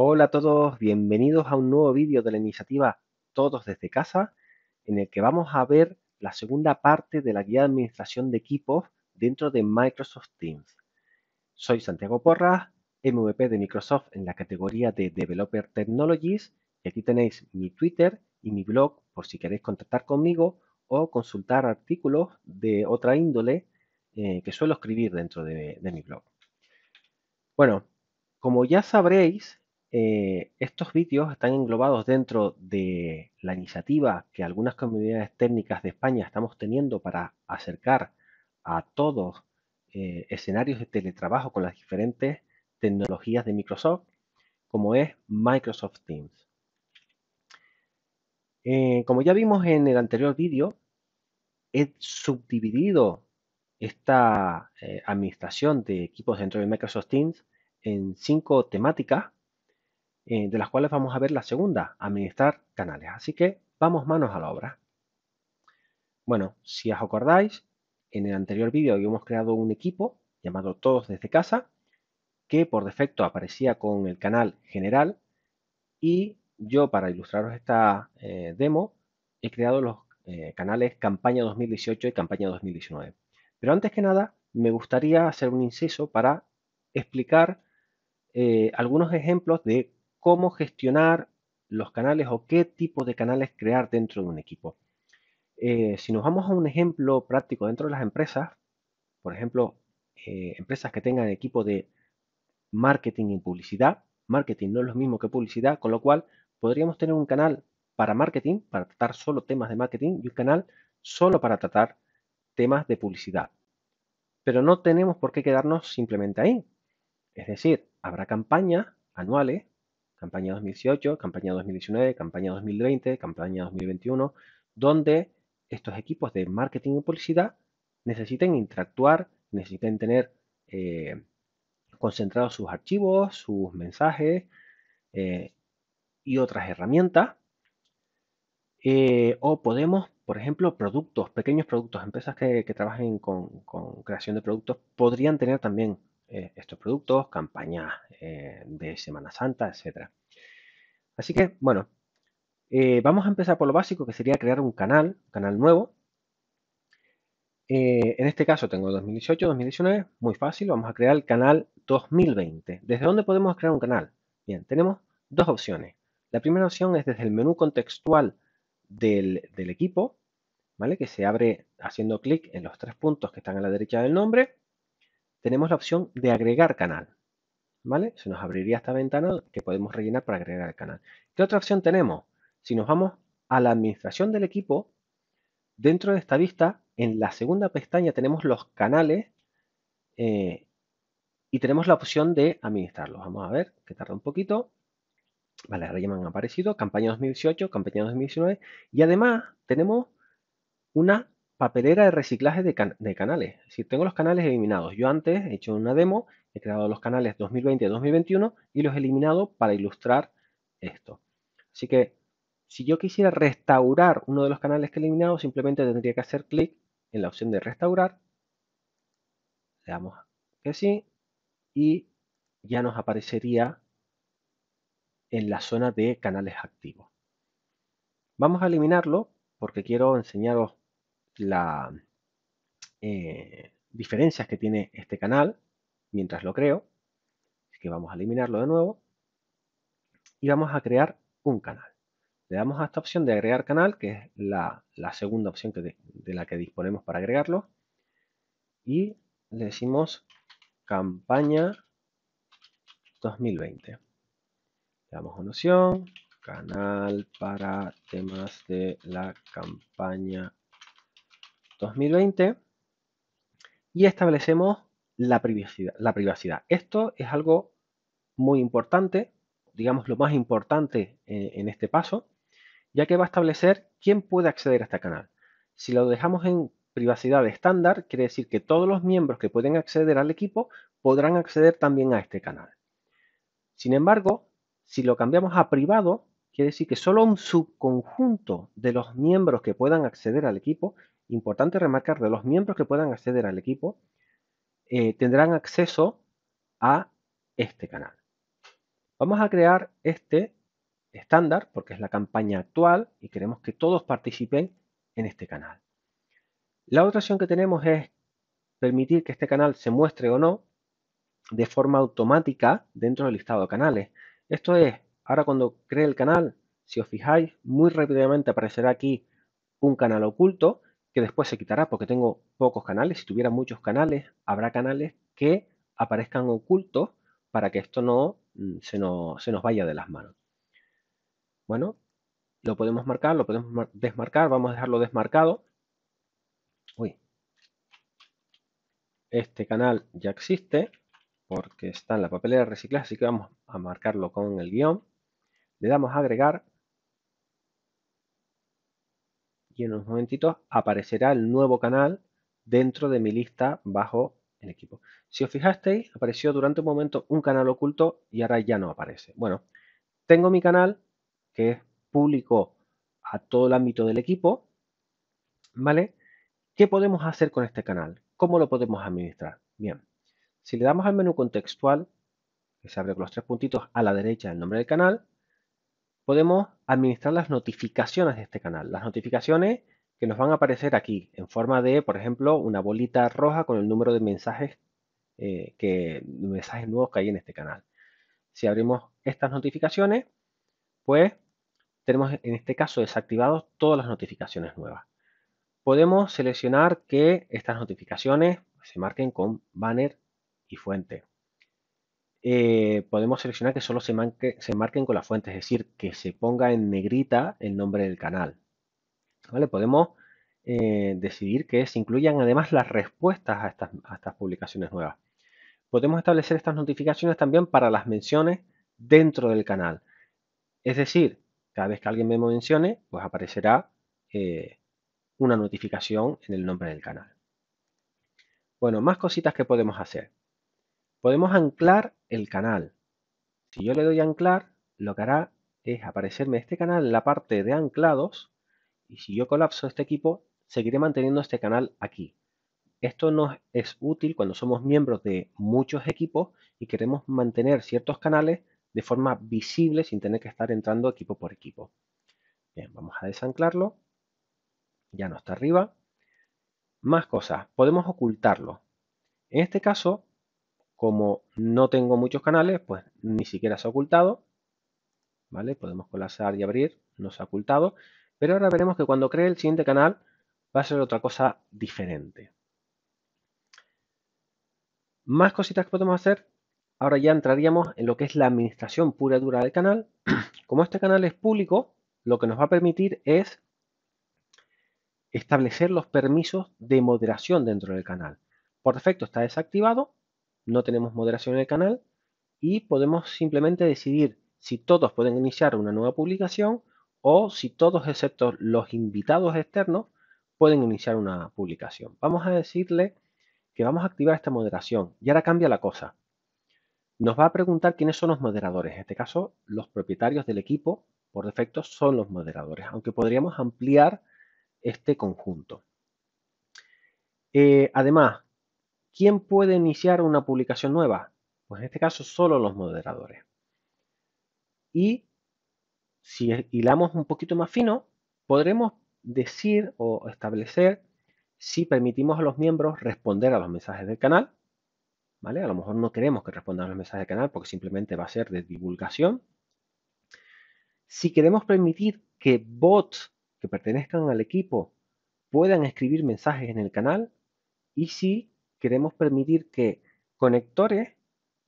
Hola a todos, bienvenidos a un nuevo vídeo de la iniciativa Todos desde casa, en el que vamos a ver la segunda parte de la guía de administración de equipos dentro de Microsoft Teams. Soy Santiago Porras, MVP de Microsoft en la categoría de Developer Technologies y aquí tenéis mi Twitter y mi blog por si queréis contactar conmigo o consultar artículos de otra índole eh, que suelo escribir dentro de mi blog. Bueno, como ya sabréis, eh, estos vídeos están englobados dentro de la iniciativa que algunas comunidades técnicas de España estamos teniendo para acercar a todos eh, escenarios de teletrabajo con las diferentes tecnologías de Microsoft, como es Microsoft Teams. Eh, como ya vimos en el anterior vídeo, he subdividido esta administración de equipos dentro de Microsoft Teams en cinco temáticas eh, de las cuales vamos a ver la segunda, administrar canales. Así que vamos manos a la obra. Bueno, si os acordáis, en el anterior vídeo habíamos creado un equipo llamado Todos desde casa, que por defecto aparecía con el canal general y yo para ilustraros esta eh, demo he creado los eh, canales campaña 2018 y campaña 2019. Pero antes que nada me gustaría hacer un inciso para explicar algunos ejemplos de cómo gestionar los canales o qué tipo de canales crear dentro de un equipo. Eh, si nos vamos a un ejemplo práctico dentro de las empresas, por ejemplo, eh, empresas que tengan equipo de marketing y publicidad, marketing no es lo mismo que publicidad, con lo cual podríamos tener un canal para marketing, para tratar solo temas de marketing, y un canal solo para tratar temas de publicidad. Pero no tenemos por qué quedarnos simplemente ahí. Es decir, habrá campañas anuales campaña 2018, campaña 2019, campaña 2020, campaña 2021, donde estos equipos de marketing y publicidad necesiten interactuar, necesiten tener eh, concentrados sus archivos, sus mensajes eh, y otras herramientas. Eh, o podemos, por ejemplo, productos, pequeños productos, empresas que, trabajen con creación de productos podrían tener también eh, estos productos, campañas eh, de Semana Santa, etc. Así que, bueno, eh, vamos a empezar por lo básico, que sería crear un canal, canal nuevo. en este caso tengo 2018, 2019, muy fácil, vamos a crear el canal 2020. ¿Desde dónde podemos crear un canal? Bien, tenemos dos opciones. La primera opción es desde el menú contextual del, del equipo, ¿vale? Que se abre haciendo clic en los tres puntos que están a la derecha del nombre tenemos la opción de agregar canal. ¿Vale? Se nos abriría esta ventana que podemos rellenar para agregar el canal. ¿Qué otra opción tenemos? Si nos vamos a la administración del equipo, dentro de esta vista, en la segunda pestaña tenemos los canales eh, y tenemos la opción de administrarlos. Vamos a ver, que tarda un poquito. Vale, ahora ya me han aparecido campaña 2018, campaña 2019 y además tenemos una papelera de reciclaje de, canales. Es decir, tengo los canales eliminados. Yo antes he hecho una demo, he creado los canales 2020-2021 y los he eliminado para ilustrar esto. Así que si yo quisiera restaurar uno de los canales que he eliminado, simplemente tendría que hacer clic en la opción de restaurar. Le damos que sí y ya nos aparecería en la zona de canales activos. Vamos a eliminarlo porque quiero enseñaros las eh, diferencias que tiene este canal mientras lo creo. es que vamos a eliminarlo de nuevo. Y vamos a crear un canal. Le damos a esta opción de agregar canal, que es la, segunda opción de, la que disponemos para agregarlo. Y le decimos campaña 2020. Le damos una opción, canal para temas de la campaña 2020 y establecemos la privacidad, la privacidad. Esto es algo muy importante, digamos lo más importante en, en este paso, ya que va a establecer quién puede acceder a este canal. Si lo dejamos en privacidad estándar, quiere decir que todos los miembros que pueden acceder al equipo podrán acceder también a este canal. Sin embargo, si lo cambiamos a privado, quiere decir que solo un subconjunto de los miembros que puedan acceder al equipo importante remarcar, de los miembros que puedan acceder al equipo, eh, tendrán acceso a este canal. Vamos a crear este estándar porque es la campaña actual y queremos que todos participen en este canal. La otra opción que tenemos es permitir que este canal se muestre o no de forma automática dentro del listado de canales. Esto es, ahora cuando cree el canal, si os fijáis, muy rápidamente aparecerá aquí un canal oculto que después se quitará porque tengo pocos canales. Si tuviera muchos canales, habrá canales que aparezcan ocultos para que esto no mm, se nos, vaya de las manos. Bueno, lo podemos marcar, lo podemos desmarcar, vamos a dejarlo desmarcado. Uy. Este canal ya existe porque está en la papelera de así que vamos a marcarlo con el guión. Le damos a agregar y en unos momentitos aparecerá el nuevo canal dentro de mi lista bajo el equipo. Si os fijasteis, apareció durante un momento un canal oculto y ahora ya no aparece. Bueno, tengo mi canal que es público a todo el ámbito del equipo, ¿vale? ¿Qué podemos hacer con este canal? ¿Cómo lo podemos administrar? Bien, si le damos al menú contextual, que se abre con los tres puntitos a la derecha del nombre del canal, podemos administrar las notificaciones de este canal. Las notificaciones que nos van a aparecer aquí en forma de, por ejemplo, una bolita roja con el número de mensajes, eh, que, mensajes nuevos que hay en este canal. Si abrimos estas notificaciones, pues tenemos en este caso desactivados todas las notificaciones nuevas. Podemos seleccionar que estas notificaciones se marquen con banner y fuente. Eh, podemos seleccionar que solo se, marquen con la fuente, es decir, que se ponga en negrita el nombre del canal. Podemos eh, decidir que se incluyan además las respuestas a estas, publicaciones nuevas. Podemos establecer estas notificaciones también para las menciones dentro del canal. Es decir, cada vez que alguien me mencione, pues aparecerá eh, una notificación en el nombre del canal. Bueno, más cositas que podemos hacer. Podemos anclar el canal. Si yo le doy anclar, lo que hará es aparecerme este canal en la parte de anclados y si yo colapso este equipo, seguiré manteniendo este canal aquí. Esto nos es útil cuando somos miembros de muchos equipos y queremos mantener ciertos canales de forma visible sin tener que estar entrando equipo por equipo. Bien, vamos a desanclarlo. Ya no está arriba. Más cosas, podemos ocultarlo. En este caso, como no tengo muchos canales, pues ni siquiera se ha ocultado. ¿Vale? Podemos colapsar y abrir, no se ha ocultado. Pero ahora veremos que cuando cree el siguiente canal va a ser otra cosa diferente. Más cositas que podemos hacer. Ahora ya entraríamos en lo que es la administración pura y dura del canal. Como este canal es público, lo que nos va a permitir es establecer los permisos de moderación dentro del canal. Por defecto está desactivado, no tenemos moderación en el canal y podemos simplemente decidir si todos pueden iniciar una nueva publicación o si todos excepto los invitados externos pueden iniciar una publicación. Vamos a decirle que vamos a activar esta moderación y ahora cambia la cosa. Nos va a preguntar quiénes son los moderadores. En este caso, los propietarios del equipo por defecto son los moderadores, aunque podríamos ampliar este conjunto. Eh, además, ¿Quién puede iniciar una publicación nueva? Pues en este caso solo los moderadores. Y si hilamos un poquito más fino, podremos decir o establecer si permitimos a los miembros responder a los mensajes del canal. ¿Vale? A lo mejor no queremos que respondan a los mensajes del canal porque simplemente va a ser de divulgación. Si queremos permitir que bots que pertenezcan al equipo puedan escribir mensajes en el canal y si queremos permitir que conectores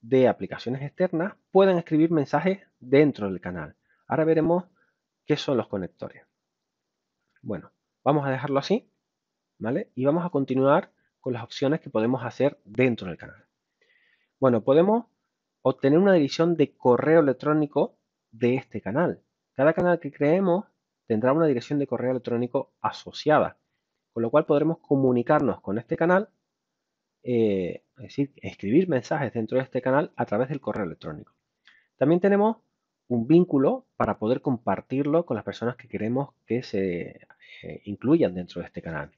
de aplicaciones externas puedan escribir mensajes dentro del canal. Ahora veremos qué son los conectores. Bueno, vamos a dejarlo así, ¿vale? Y vamos a continuar con las opciones que podemos hacer dentro del canal. Bueno, podemos obtener una dirección de correo electrónico de este canal. Cada canal que creemos tendrá una dirección de correo electrónico asociada, con lo cual podremos comunicarnos con este canal eh, es decir, escribir mensajes dentro de este canal a través del correo electrónico. También tenemos un vínculo para poder compartirlo con las personas que queremos que se eh, incluyan dentro de este canal.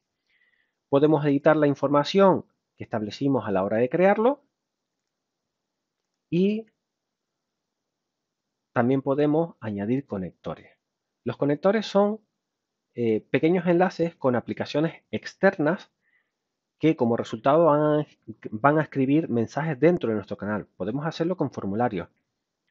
Podemos editar la información que establecimos a la hora de crearlo y también podemos añadir conectores. Los conectores son eh, pequeños enlaces con aplicaciones externas que como resultado van a, escribir mensajes dentro de nuestro canal. Podemos hacerlo con formularios,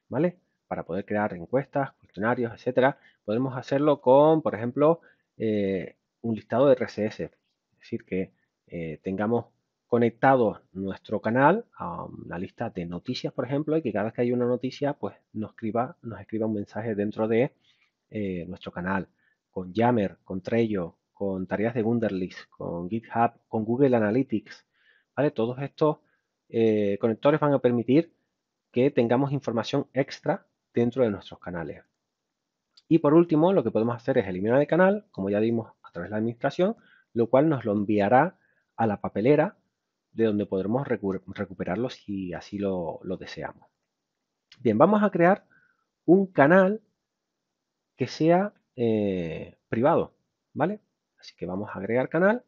¿vale? Para poder crear encuestas, cuestionarios, etcétera. Podemos hacerlo con, por ejemplo, eh, un listado de RSS. Es decir, que eh, tengamos conectado nuestro canal a una lista de noticias, por ejemplo, y que cada vez que hay una noticia, pues nos escriba, nos escriba un mensaje dentro de eh, nuestro canal. Con Yammer, con Trello, con tareas de Wunderlist, con GitHub, con Google Analytics. ¿vale? Todos estos eh, conectores van a permitir que tengamos información extra dentro de nuestros canales. Y por último, lo que podemos hacer es eliminar el canal, como ya dimos a través de la administración, lo cual nos lo enviará a la papelera de donde podremos recuperarlo si así lo, deseamos. Bien, vamos a crear un canal que sea eh, privado, ¿vale? Así que vamos a agregar canal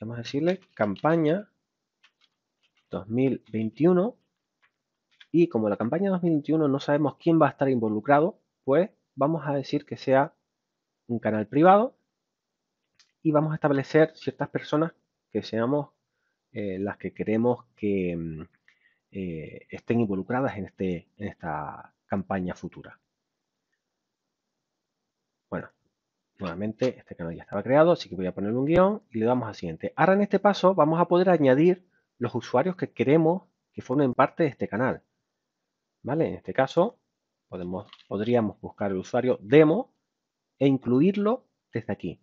vamos a decirle campaña 2021. Y como la campaña 2021 no sabemos quién va a estar involucrado, pues vamos a decir que sea un canal privado y vamos a establecer ciertas personas que seamos eh, las que queremos que mm, eh, estén involucradas en, este, en esta campaña futura. Bueno, Nuevamente, este canal ya estaba creado, así que voy a ponerle un guión y le damos a siguiente. Ahora en este paso vamos a poder añadir los usuarios que queremos que formen parte de este canal. ¿Vale? En este caso, podemos, podríamos buscar el usuario demo e incluirlo desde aquí.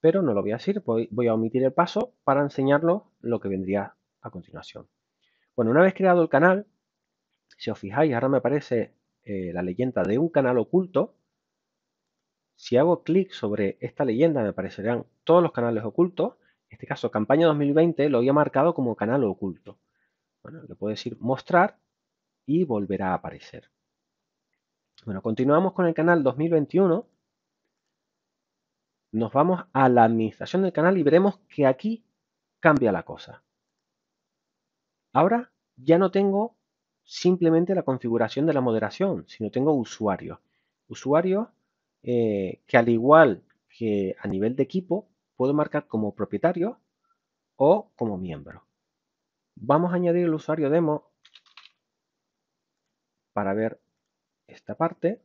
Pero no lo voy a decir, voy, a omitir el paso para enseñarlo lo que vendría a continuación. Bueno, una vez creado el canal, si os fijáis, ahora me aparece eh, la leyenda de un canal oculto si hago clic sobre esta leyenda me aparecerán todos los canales ocultos. En este caso, campaña 2020 lo había marcado como canal oculto. Bueno, le puedo decir mostrar y volverá a aparecer. Bueno, continuamos con el canal 2021. Nos vamos a la administración del canal y veremos que aquí cambia la cosa. Ahora ya no tengo simplemente la configuración de la moderación, sino tengo usuarios. Usuarios eh, que al igual que a nivel de equipo, puedo marcar como propietario o como miembro. Vamos a añadir el usuario demo para ver esta parte.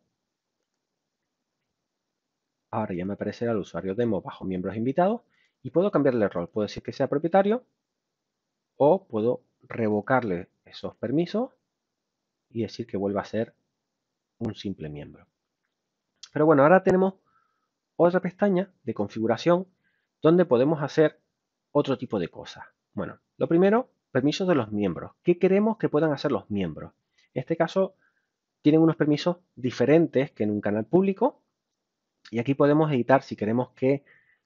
Ahora ya me aparecerá el usuario demo bajo miembros invitados y puedo cambiarle el rol. Puedo decir que sea propietario o puedo revocarle esos permisos y decir que vuelva a ser un simple miembro. Pero bueno, ahora tenemos otra pestaña de configuración donde podemos hacer otro tipo de cosas. Bueno, lo primero, permisos de los miembros. ¿Qué queremos que puedan hacer los miembros? En este caso, tienen unos permisos diferentes que en un canal público. Y aquí podemos editar si queremos que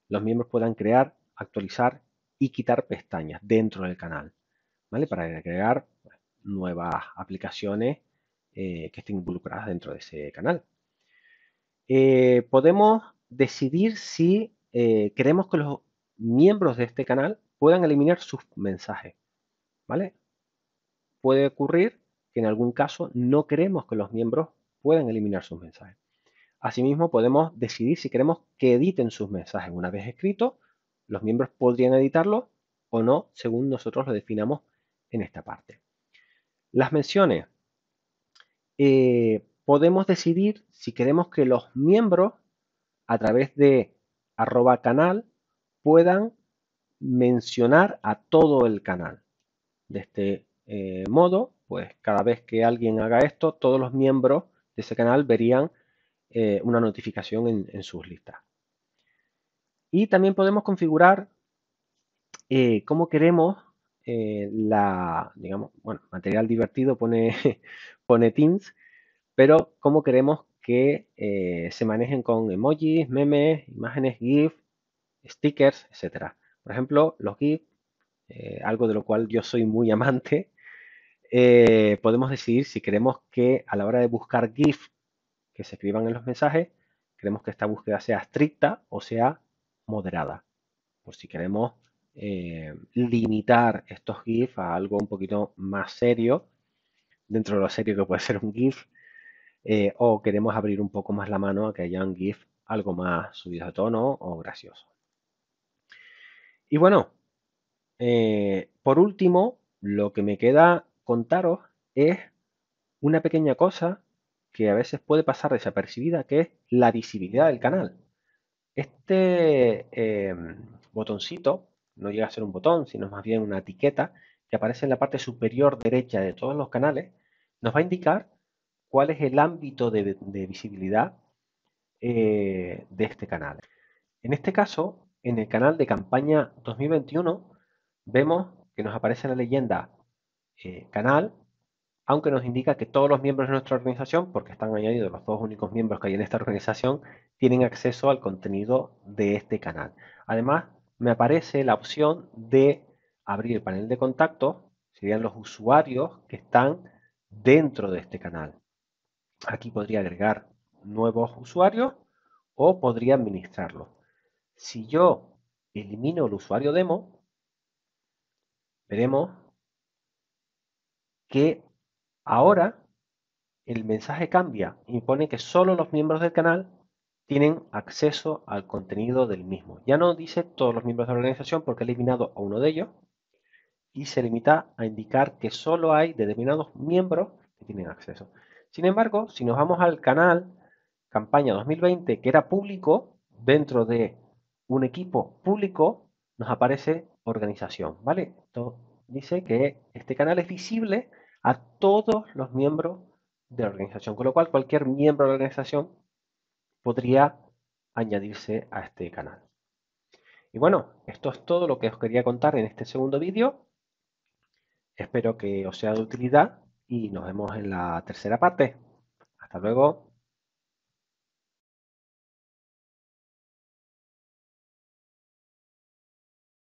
los miembros puedan crear, actualizar y quitar pestañas dentro del canal. ¿Vale? Para agregar nuevas aplicaciones eh, que estén involucradas dentro de ese canal. Eh, podemos decidir si eh, queremos que los miembros de este canal puedan eliminar sus mensajes. ¿Vale? Puede ocurrir que en algún caso no queremos que los miembros puedan eliminar sus mensajes. Asimismo, podemos decidir si queremos que editen sus mensajes. Una vez escrito, los miembros podrían editarlo o no, según nosotros lo definamos en esta parte. Las menciones. Eh, podemos decidir si queremos que los miembros a través de arroba canal puedan mencionar a todo el canal. De este eh, modo, pues cada vez que alguien haga esto, todos los miembros de ese canal verían eh, una notificación en, sus listas. Y también podemos configurar eh, cómo queremos la, digamos, bueno, material divertido pone, pone Teams, pero cómo queremos que eh, se manejen con emojis, memes, imágenes, GIF, stickers, etcétera? Por ejemplo, los GIF, eh, algo de lo cual yo soy muy amante, eh, podemos decidir si queremos que a la hora de buscar GIF que se escriban en los mensajes, queremos que esta búsqueda sea estricta o sea moderada. Por si queremos limitar estos GIF a algo un poquito más serio, dentro de lo serio que puede ser un GIF, eh, o queremos abrir un poco más la mano a que haya un GIF algo más subido de tono o gracioso. Y bueno, eh, por último, lo que me queda contaros es una pequeña cosa que a veces puede pasar desapercibida, que es la visibilidad del canal. Este em, botoncito no llega a ser un botón, sino más bien una etiqueta que aparece en la parte superior derecha de todos los canales, nos va a indicar cuál es el ámbito de, visibilidad eh, de este canal. En este caso, en el canal de campaña 2021, vemos que nos aparece la leyenda eh, canal, aunque nos indica que todos los miembros de nuestra organización, porque están añadidos los dos únicos miembros que hay en esta organización, tienen acceso al contenido de este canal. Además, me aparece la opción de abrir el panel de contacto, serían los usuarios que están dentro de este canal. Aquí podría agregar nuevos usuarios o podría administrarlo. Si yo elimino el usuario demo, veremos que ahora el mensaje cambia Impone que solo los miembros del canal tienen acceso al contenido del mismo. Ya no dice todos los miembros de la organización porque ha eliminado a uno de ellos y se limita a indicar que solo hay determinados miembros que tienen acceso. Sin embargo, si nos vamos al canal Campaña 2020, que era público, dentro de un equipo público, nos aparece organización, ¿vale? Esto dice que este canal es visible a todos los miembros de la organización, con lo cual cualquier miembro de la organización podría añadirse a este canal. Y bueno, esto es todo lo que os quería contar en este segundo vídeo. Espero que os sea de utilidad y nos vemos en la tercera parte. Hasta luego.